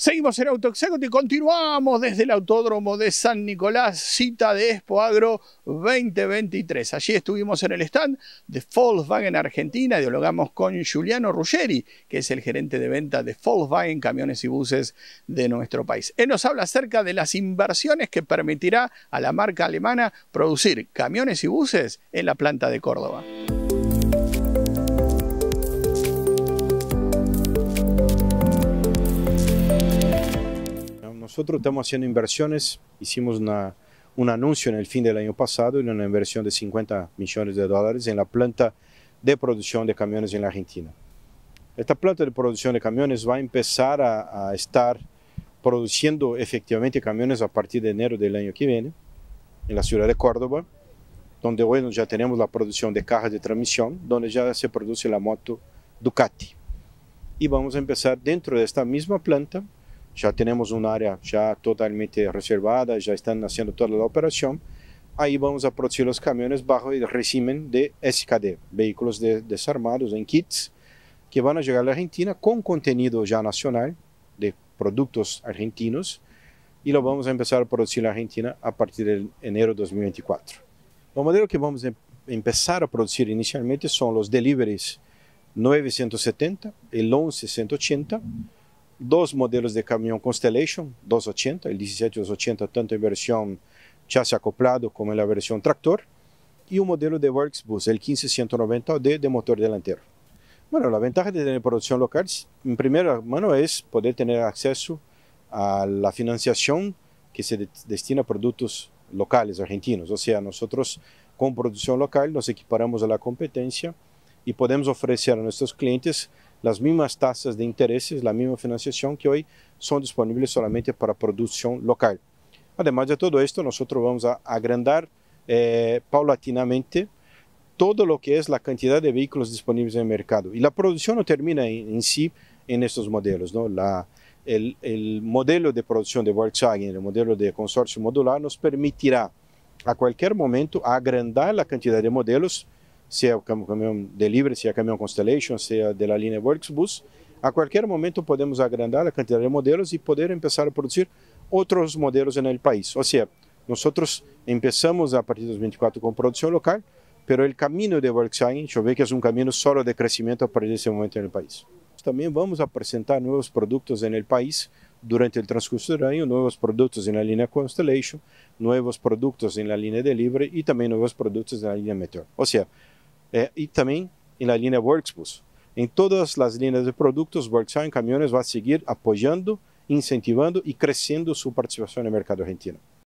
Seguimos en Auto y continuamos desde el Autódromo de San Nicolás, cita de Expo Agro 2023. Allí estuvimos en el stand de Volkswagen Argentina, dialogamos con Juliano Ruggeri, que es el gerente de venta de Volkswagen Camiones y Buses de nuestro país. Él nos habla acerca de las inversiones que permitirá a la marca alemana producir camiones y buses en la planta de Córdoba. nosotros estamos haciendo inversiones, hicimos un anuncio en el fin del año pasado en una inversión de 50 millones de dólares en la planta de producción de camiones en la Argentina. Esta planta de producción de camiones va a empezar a, estar produciendo efectivamente camiones a partir de enero del año que viene en la ciudad de Córdoba, donde hoy ya tenemos la producción de cajas de transmisión, donde ya se produce la moto Ducati. Y vamos a empezar dentro de esta misma planta ya tenemos un área ya totalmente reservada, ya están haciendo toda la operación, ahí vamos a producir los camiones bajo el régimen de SKD, vehículos desarmados en kits, que van llegar llegar la Argentina con contenido ya nacional de productos argentinos y lo vamos a empezar a producir la Argentina a partir de enero de 2024. los modelos que vamos a em-, empezar a producir inicialmente son los deliveries 970 el 1180 dos modelos de camión Constellation 280, el 17280 tanto en versión chasis acoplado como en la versión tractor, y un modelo de Worksbus, el 15190D de motor delantero. Bueno, la ventaja de tener producción local, en primera mano, es poder tener acceso a la financiación que se destina a productos locales argentinos. O sea, nosotros con producción local nos equiparamos a la competencia y podemos ofrecer a nuestros clientes las mismas tasas de intereses, la misma financiación que hoy son disponibles solamente para producción local. Además de todo esto, nosotros vamos a agrandar eh, paulatinamente todo lo que es la cantidad de vehículos disponibles en el mercado. Y la producción no termina en, sí en estos modelos. ¿no? el, el, modelo de producción de Volkswagen, el modelo de consorcio modular, nos permitirá a cualquier momento agrandar la cantidad de modelos se é o caminhão Delivery, se é caminhão Constellation, se é da linha Worksbus. A qualquer momento podemos agrandar a quantidade de modelos e poder começar a produzir outros modelos no país. Ou seja, nós começamos a partir de 2024 com produção local, pero o caminho de Volkswagen, eu ver que é um caminho solo de crescimento a partir desse momento no país. Também vamos apresentar novos produtos no país durante o transcurso do ano, novos produtos na linha Constellation, novos produtos na linha Delivery e também novos produtos na linha Meteor. Ou seja, é, e também na linha la línea em todas as linhas de produtos, Workshop em caminhões vai seguir apoiando, incentivando e crescendo sua participação no mercado argentino.